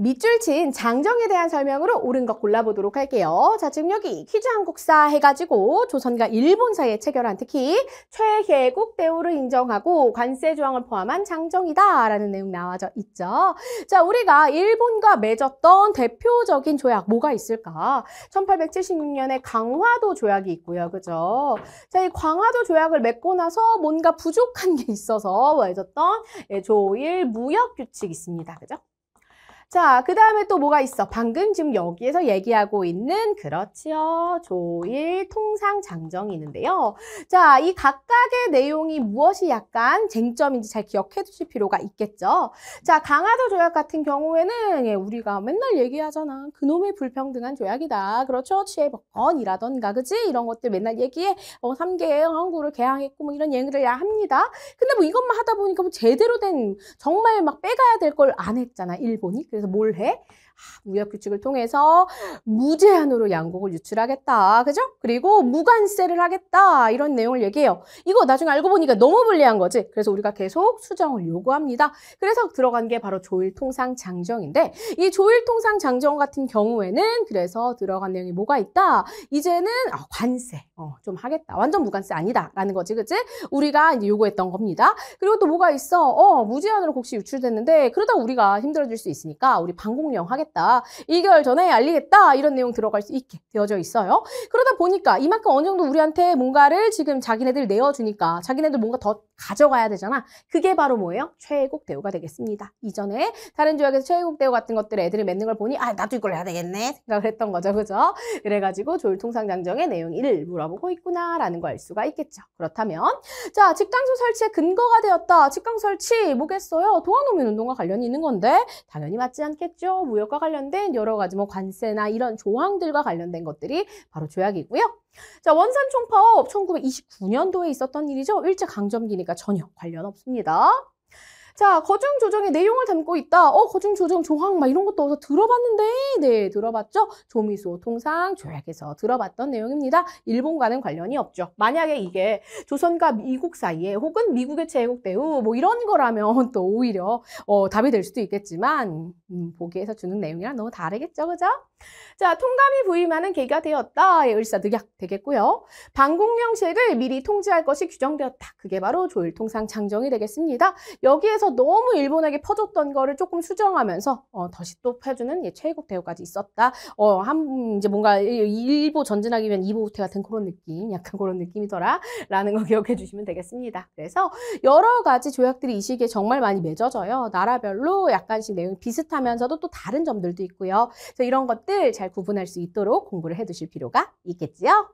밑줄 친 장정에 대한 설명으로 옳은 것 골라보도록 할게요. 자, 지금 여기 퀴즈 한국사 해가지고 조선과 일본 사이에 체결한 특히 최혜국 대우를 인정하고 관세 조항을 포함한 장정이다 라는 내용 나와져 있죠. 자, 우리가 일본과 맺었던 대표적인 조약 뭐가 있을까? 1876년에 강화도 조약이 있고요. 그죠? 자, 이 강화도 조약을 맺고 나서 뭔가 부족한 게 있어서 맺었던 예, 조일 무역 규칙이 있습니다. 그죠? 자, 그 다음에 또 뭐가 있어? 방금 지금 여기에서 얘기하고 있는 그렇지요. 조일 통상 장정이 있는데요. 자, 이 각각의 내용이 무엇이 약간 쟁점인지 잘 기억해 두실 필요가 있겠죠. 자, 강화도 조약 같은 경우에는 예, 우리가 맨날 얘기하잖아. 그놈의 불평등한 조약이다. 그렇죠. 취해법권이라던가 그지? 이런 것들 맨날 얘기해. 어, 3개의 항구를 개항했고 뭐 이런 얘기를 합니다. 근데 뭐 이것만 하다 보니까 뭐 제대로 된 정말 막 빼가야 될 걸 안 했잖아. 일본이. 그래서 뭘 해? 아, 무역규칙을 통해서 무제한으로 양곡을 유출하겠다. 그죠? 그리고 무관세를 하겠다. 이런 내용을 얘기해요. 이거 나중에 알고 보니까 너무 불리한 거지. 그래서 우리가 계속 수정을 요구합니다. 그래서 들어간 게 바로 조일통상장정인데 이 조일통상장정 같은 경우에는 그래서 들어간 내용이 뭐가 있다? 이제는 어, 관세 어, 좀 하겠다. 완전 무관세 아니다. 라는 거지. 그치? 우리가 이제 요구했던 겁니다. 그리고 또 뭐가 있어? 어, 무제한으로 곡시 유출됐는데 그러다 우리가 힘들어질 수 있으니까 하겠다. 우리 방공령 하겠다. 2개월 전에 알리겠다. 이런 내용 들어갈 수 있게 되어져 있어요. 그러다 보니까 이만큼 어느 정도 우리한테 뭔가를 지금 자기네들 내어주니까 자기네들 뭔가 더 가져가야 되잖아. 그게 바로 뭐예요? 최애국 대우가 되겠습니다. 이전에 다른 조약에서 최애국 대우 같은 것들 애들이 맺는 걸 보니 아 나도 이걸 해야 되겠네 생각을 했던 거죠. 그죠? 그래가지고 조율통상장정의 내용 1을 물어보고 있구나라는 걸 알 수가 있겠죠. 그렇다면 자 직강수 설치의 근거가 되었다. 직강 설치 뭐겠어요? 동화노민 운동과 관련이 있는 건데 당연히 맞지 않겠죠. 무역과 관련된 여러 가지 뭐 관세나 이런 조항들과 관련된 것들이 바로 조약이고요. 자 원산 총파업 1929년도에 있었던 일이죠. 일제강점기니까 저희가 그러니까 전혀 관련 없습니다. 자, 거중 조정의 내용을 담고 있다. 어, 거중 조정 조항 막 이런 것도 어서 들어봤는데. 네, 들어봤죠? 조미수호 통상 조약에서 들어봤던 내용입니다. 일본과는 관련이 없죠. 만약에 이게 조선과 미국 사이에 혹은 미국의 제국 대우 뭐 이런 거라면 또 오히려 어, 답이 될 수도 있겠지만 음, 보기에서 주는 내용이랑 너무 다르겠죠, 그죠? 자, 통감이 부임하는 계기가 되었다의 을사늑약 되겠고요. 방공령실을 미리 통지할 것이 규정되었다. 그게 바로 조일통상 장정이 되겠습니다. 여기에서 너무 일본에게 퍼줬던 거를 조금 수정하면서 어, 다시 또 펴주는 예, 최애국 대우까지 있었다. 어, 한 이제 뭔가 일부 전진하기 위한 이보 후퇴 같은 그런 느낌, 약간 그런 느낌이더라라는 거 기억해 주시면 되겠습니다. 그래서 여러 가지 조약들이 이 시기에 정말 많이 맺어져요. 나라별로 약간씩 내용 이 비슷한 비슷하면서도 또 다른 점들도 있고요. 그래서 이런 것들 잘 구분할 수 있도록 공부를 해두실 필요가 있겠지요.